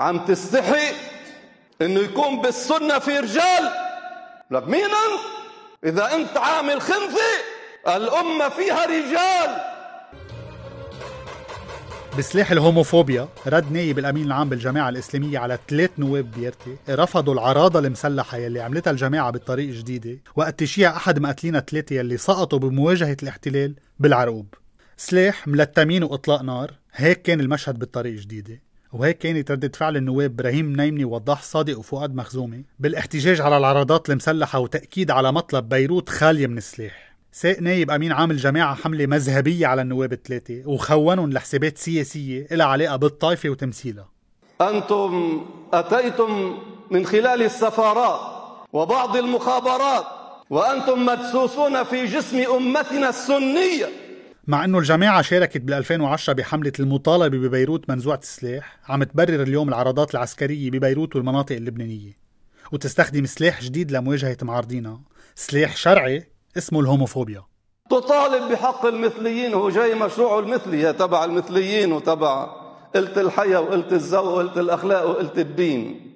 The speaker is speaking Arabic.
عم تستحي انه يكون بالسنه في رجال لك مين انت اذا انت عامل خنثي الامه فيها رجال بسلاح الهوموفوبيا رد نائب الامين العام بالجماعه الاسلاميه على ثلاث نواب بيرتي رفضوا العراضه المسلحه يلي عملتها الجماعه بالطريق الجديده وقت تشيع احد مقتلين الثلاثه يلي سقطوا بمواجهه الاحتلال بالعرقوب سلاح ملتمين واطلاق نار هيك كان المشهد بالطريق الجديده وهيك كانت ردة فعل النواب ابراهيم نايمني وضاح صادق وفؤاد مخزومي بالاحتجاج على العرضات المسلحة وتأكيد على مطلب بيروت خالية من السلاح ساق نايب أمين عام الجماعة حملة مذهبية على النواب الثلاثة وخونهم لحسابات سياسية إلى علاقة بالطائفة وتمثيلها أنتم أتيتم من خلال السفارات وبعض المخابرات وأنتم مدسوسون في جسم أمتنا السنية مع انه الجماعه شاركت بال 2010 بحمله المطالبه ببيروت منزوعه السلاح، عم تبرر اليوم العرضات العسكريه ببيروت والمناطق اللبنانيه وتستخدم سلاح جديد لمواجهه معارضينا، سلاح شرعي اسمه الهوموفوبيا. تطالب بحق المثليين هو جاي مشروعه المثلي تبع المثليين وتبع قلة الحياة وقلة الزو وقلة الأخلاق وقلة الدين